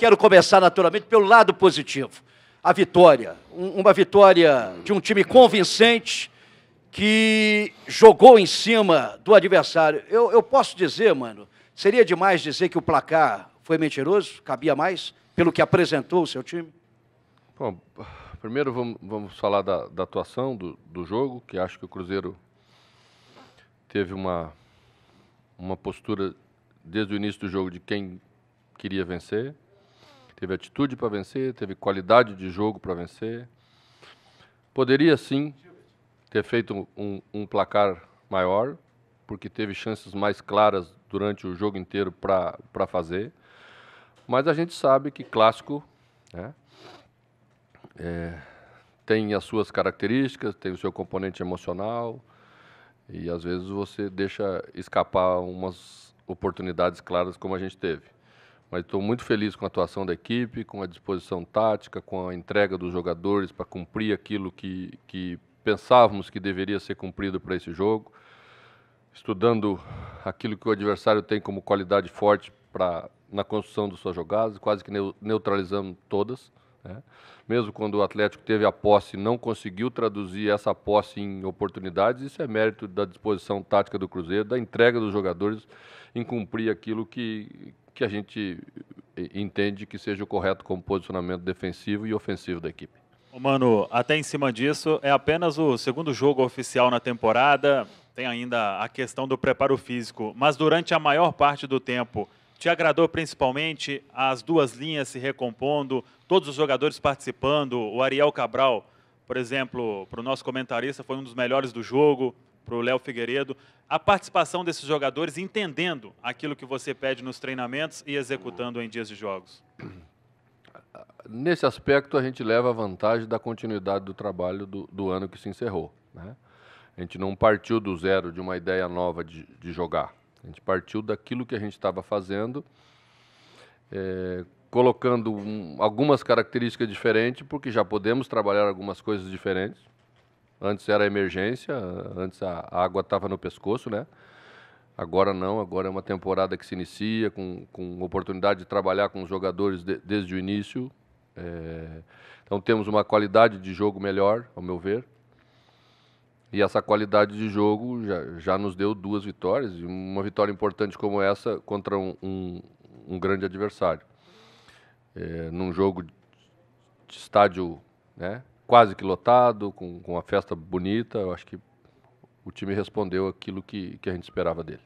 Quero começar naturalmente pelo lado positivo. A vitória, uma vitória de um time convincente que jogou em cima do adversário. Eu, eu posso dizer, mano, seria demais dizer que o placar foi mentiroso, cabia mais, pelo que apresentou o seu time? Bom, primeiro vamos, vamos falar da, da atuação do, do jogo, que acho que o Cruzeiro teve uma, uma postura desde o início do jogo de quem queria vencer. Teve atitude para vencer, teve qualidade de jogo para vencer. Poderia sim ter feito um, um, placar maior, porque teve chances mais claras durante o jogo inteiro para fazer. Mas a gente sabe que clássico né, é, tem as suas características, tem o seu componente emocional, e às vezes você deixa escapar umas oportunidades claras como a gente teve. Mas estou muito feliz com a atuação da equipe, com a disposição tática, com a entrega dos jogadores para cumprir aquilo que, que pensávamos que deveria ser cumprido para esse jogo. Estudando aquilo que o adversário tem como qualidade forte para na construção das suas jogadas, quase que neutralizando todas. Né? Mesmo quando o Atlético teve a posse não conseguiu traduzir essa posse em oportunidades, isso é mérito da disposição tática do Cruzeiro, da entrega dos jogadores em cumprir aquilo que, que a gente entende que seja o correto como posicionamento defensivo e ofensivo da equipe. Mano, até em cima disso, é apenas o segundo jogo oficial na temporada, tem ainda a questão do preparo físico, mas durante a maior parte do tempo, te agradou principalmente as duas linhas se recompondo, todos os jogadores participando, o Ariel Cabral, por exemplo, para o nosso comentarista, foi um dos melhores do jogo, para o Léo Figueiredo, a participação desses jogadores entendendo aquilo que você pede nos treinamentos e executando em dias de jogos? Nesse aspecto, a gente leva a vantagem da continuidade do trabalho do, do ano que se encerrou. Né? A gente não partiu do zero de uma ideia nova de, de jogar. A gente partiu daquilo que a gente estava fazendo, é, colocando um, algumas características diferentes, porque já podemos trabalhar algumas coisas diferentes Antes era emergência, antes a água estava no pescoço, né? Agora não, agora é uma temporada que se inicia com, com oportunidade de trabalhar com os jogadores de, desde o início. É, então temos uma qualidade de jogo melhor, ao meu ver. E essa qualidade de jogo já, já nos deu duas vitórias, e uma vitória importante como essa contra um, um, um grande adversário. É, num jogo de estádio né, quase que lotado, com, com uma festa bonita. Eu acho que o time respondeu aquilo que, que a gente esperava dele.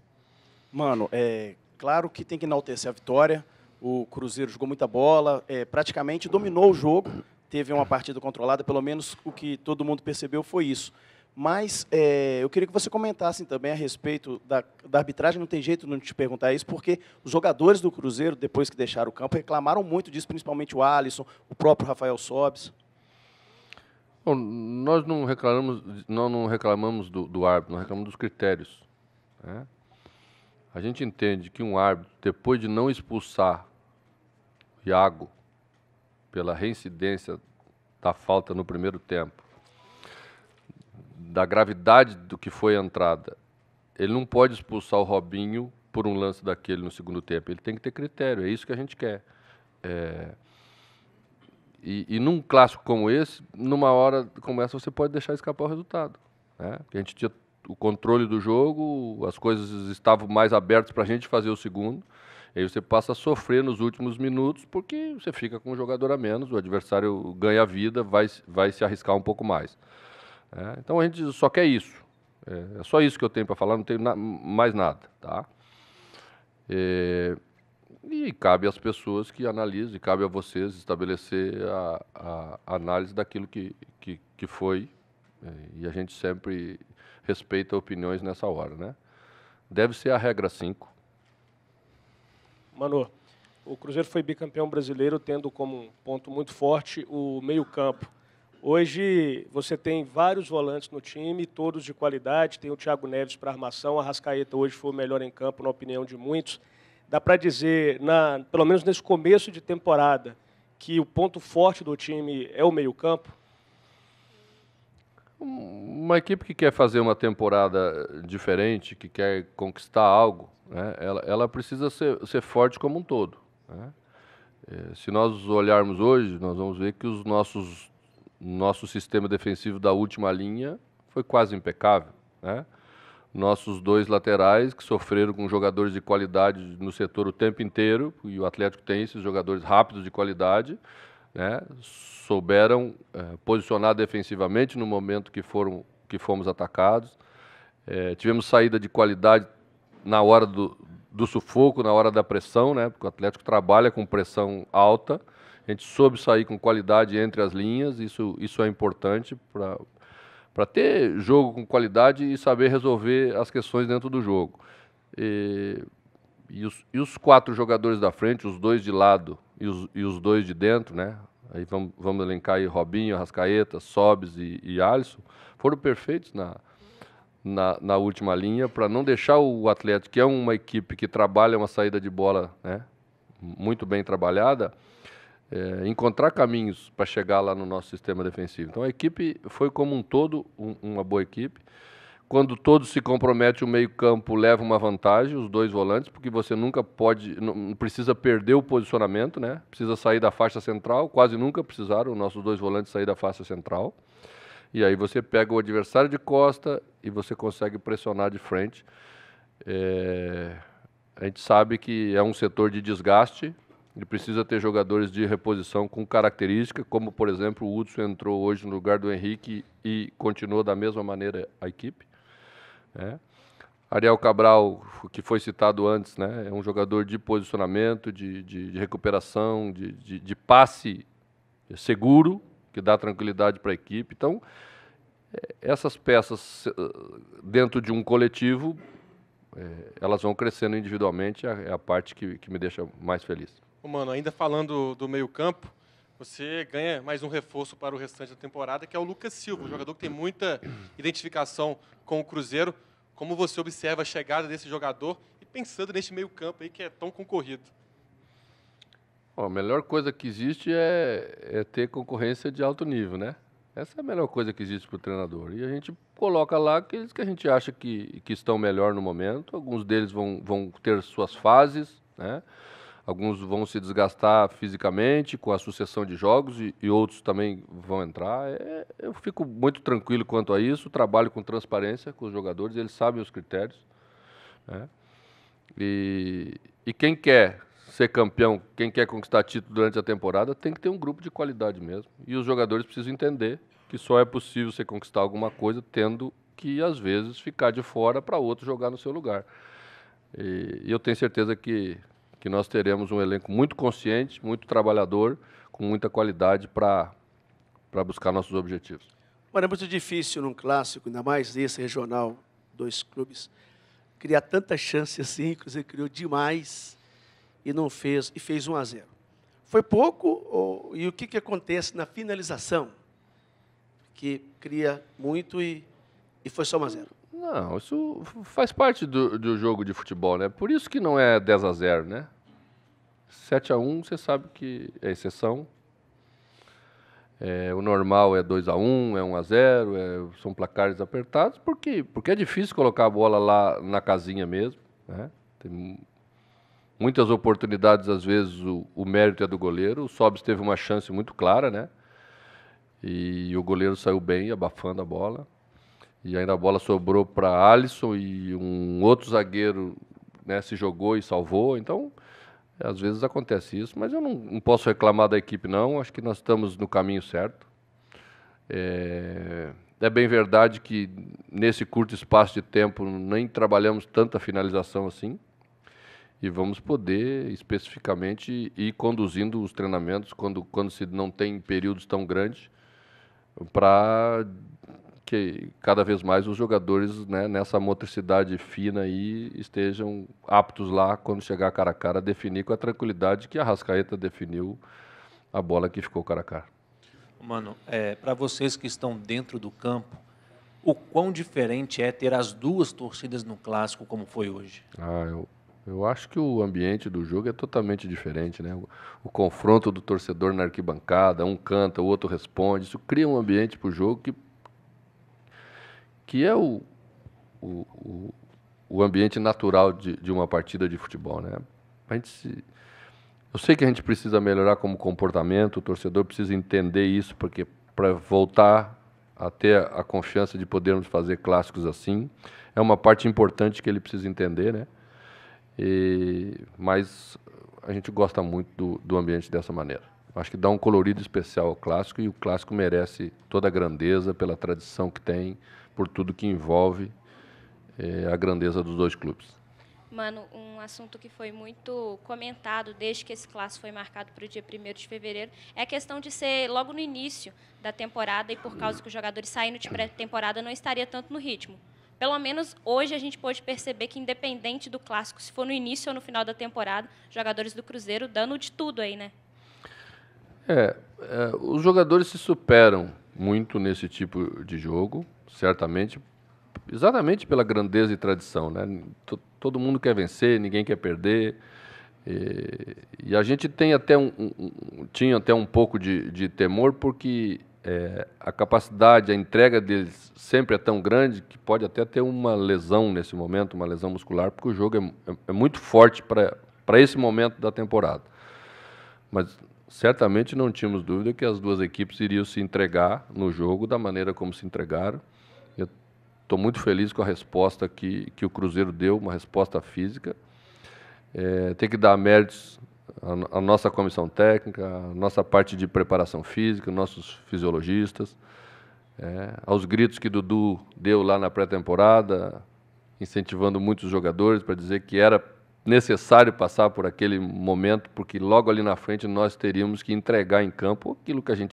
Mano, é claro que tem que enaltecer a vitória. O Cruzeiro jogou muita bola, é, praticamente dominou o jogo, teve uma partida controlada, pelo menos o que todo mundo percebeu foi isso. Mas é, eu queria que você comentasse também a respeito da, da arbitragem. Não tem jeito de não te perguntar isso, porque os jogadores do Cruzeiro, depois que deixaram o campo, reclamaram muito disso, principalmente o Alisson, o próprio Rafael Sobes. Bom, nós não reclamamos, nós não reclamamos do, do árbitro, nós reclamamos dos critérios. Né? A gente entende que um árbitro, depois de não expulsar o Iago pela reincidência da falta no primeiro tempo, da gravidade do que foi a entrada, ele não pode expulsar o Robinho por um lance daquele no segundo tempo. Ele tem que ter critério, é isso que a gente quer. É, e, e num clássico como esse, numa hora como essa, você pode deixar escapar o resultado. Né? a gente tinha o controle do jogo, as coisas estavam mais abertas para a gente fazer o segundo. E aí você passa a sofrer nos últimos minutos porque você fica com um jogador a menos, o adversário ganha vida, vai, vai se arriscar um pouco mais. É, então a gente só quer isso. É, é só isso que eu tenho para falar, não tenho na, mais nada. Tá? É, e cabe às pessoas que analisem, cabe a vocês estabelecer a, a análise daquilo que, que, que foi. Né? E a gente sempre respeita opiniões nessa hora, né? Deve ser a regra 5. Manu, o Cruzeiro foi bicampeão brasileiro tendo como ponto muito forte o meio-campo. Hoje você tem vários volantes no time, todos de qualidade. Tem o Thiago Neves para armação, a Rascaeta hoje foi o melhor em campo, na opinião de muitos. Dá para dizer, na, pelo menos nesse começo de temporada, que o ponto forte do time é o meio-campo? Uma equipe que quer fazer uma temporada diferente, que quer conquistar algo, né, ela, ela, precisa ser, ser, forte como um todo. Né? É, se nós olharmos hoje, nós vamos ver que os nossos, nosso sistema defensivo da última linha foi quase impecável. Né? nossos dois laterais, que sofreram com jogadores de qualidade no setor o tempo inteiro, e o Atlético tem esses jogadores rápidos de qualidade, né, souberam é, posicionar defensivamente no momento que, foram, que fomos atacados. É, tivemos saída de qualidade na hora do, do sufoco, na hora da pressão, né, porque o Atlético trabalha com pressão alta. A gente soube sair com qualidade entre as linhas, isso, isso é importante para para ter jogo com qualidade e saber resolver as questões dentro do jogo. E, e, os, e os, quatro jogadores da frente, os dois de lado e os, e os dois de dentro, né? Aí vamos, vamos elencar aí Robinho, Rascaeta, Sobes e, e Alisson, foram perfeitos na, na, na última linha para não deixar o Atlético, que é uma equipe que trabalha uma saída de bola né, muito bem trabalhada, é, encontrar caminhos para chegar lá no nosso sistema defensivo. Então a equipe foi como um todo um, uma boa equipe. Quando todos se comprometem, o meio-campo leva uma vantagem, os dois volantes, porque você nunca pode, não precisa perder o posicionamento, né? Precisa sair da faixa central, quase nunca precisaram os nossos dois volantes sair da faixa central. E aí você pega o adversário de costa e você consegue pressionar de frente. É, a gente sabe que é um setor de desgaste, ele precisa ter jogadores de reposição com característica, como por exemplo o Hudson entrou hoje no lugar do Henrique e continuou da mesma maneira a equipe. Né? Ariel Cabral, que foi citado antes, né? é um jogador de posicionamento, de, de, de recuperação, de, de, de passe seguro, que dá tranquilidade para a equipe. Então, é, essas peças ah, dentro de um coletivo, é, elas vão crescendo individualmente, é, é a parte que, que me deixa mais feliz. Ô, mano, ainda falando do meio-campo, você ganha mais um reforço para o restante da temporada, que é o Lucas Silva, um jogador que tem muita identificação com o Cruzeiro. Como você observa a chegada desse jogador e pensando neste meio-campo aí que é tão concorrido? Bom, a melhor coisa que existe é, é ter concorrência de alto nível, né? Essa é a melhor coisa que existe para o treinador. E a gente coloca lá aqueles que a gente acha que, que estão melhor no momento. Alguns deles vão, vão ter suas fases, né? Alguns vão se desgastar fisicamente com a sucessão de jogos e, e outros também vão entrar. É, eu fico muito tranquilo quanto a isso. Trabalho com transparência com os jogadores, eles sabem os critérios. Né? E, e quem quer ser campeão, quem quer conquistar título durante a temporada, tem que ter um grupo de qualidade mesmo. E os jogadores precisam entender que só é possível você conquistar alguma coisa tendo que, às vezes, ficar de fora para outro jogar no seu lugar. E eu tenho certeza que que nós teremos um elenco muito consciente, muito trabalhador, com muita qualidade para buscar nossos objetivos. Mano, é muito difícil num clássico, ainda mais esse regional, dois clubes, criar tanta chance assim, inclusive criou demais e não fez, e fez 1 a 0. Foi pouco, ou, e o que, que acontece na finalização? Que cria muito e, e foi só 1 a 0. Não, isso faz parte do, do jogo de futebol, né? Por isso que não é 10 a 0, né? 7 a 1 você sabe que é exceção. É, o normal é 2 a 1 é 1 a 0 é, são placares apertados, porque, porque é difícil colocar a bola lá na casinha mesmo. Né? Tem muitas oportunidades, às vezes, o, o mérito é do goleiro. O Sobs teve uma chance muito clara, né? E o goleiro saiu bem, abafando a bola. E ainda a bola sobrou para Alisson e um outro zagueiro né, se jogou e salvou. Então, às vezes acontece isso, mas eu não, não posso reclamar da equipe, não. Acho que nós estamos no caminho certo. É, é bem verdade que nesse curto espaço de tempo nem trabalhamos tanta finalização assim. E vamos poder especificamente ir conduzindo os treinamentos quando, quando se não tem períodos tão grandes para que cada vez mais os jogadores né, nessa motricidade fina aí estejam aptos lá quando chegar cara a cara a definir com a tranquilidade que a Rascaeta definiu a bola que ficou cara a cara. Mano, é, para vocês que estão dentro do campo, o quão diferente é ter as duas torcidas no clássico como foi hoje? Ah, eu, eu acho que o ambiente do jogo é totalmente diferente, né? O, o confronto do torcedor na arquibancada, um canta, o outro responde, isso cria um ambiente para o jogo que que é o, o, o, o ambiente natural de, de, uma partida de futebol. Né? A gente se, eu sei que a gente precisa melhorar como comportamento, o torcedor precisa entender isso, porque para voltar a ter a confiança de podermos fazer clássicos assim, é uma parte importante que ele precisa entender, né? E, mas a gente gosta muito do, do ambiente dessa maneira acho que dá um colorido especial ao clássico e o clássico merece toda a grandeza pela tradição que tem, por tudo que envolve é, a grandeza dos dois clubes. Mano, um assunto que foi muito comentado desde que esse clássico foi marcado para o dia 1 de fevereiro é a questão de ser logo no início da temporada e por causa que os jogadores saindo de pré-temporada não estaria tanto no ritmo. Pelo menos hoje a gente pode perceber que, independente do clássico, se for no início ou no final da temporada, jogadores do Cruzeiro dando de tudo aí, né? É, é, os jogadores se superam muito nesse tipo de jogo, certamente, exatamente pela grandeza e tradição. Né? Todo mundo quer vencer, ninguém quer perder. E, e a gente tem até um, um, tinha até um pouco de, de temor, porque é, a capacidade, a entrega deles sempre é tão grande que pode até ter uma lesão nesse momento, uma lesão muscular, porque o jogo é, é, é muito forte para esse momento da temporada. Mas certamente não tínhamos dúvida que as duas equipes iriam se entregar no jogo da maneira como se entregaram. Eu estou muito feliz com a resposta que, que o Cruzeiro deu, uma resposta física. É, tem que dar méritos à, nossa comissão técnica, à nossa parte de preparação física, nossos fisiologistas, é, aos gritos que Dudu deu lá na pré-temporada, incentivando muitos jogadores para dizer que era necessário passar por aquele momento, porque logo ali na frente nós teríamos que entregar em campo aquilo que a gente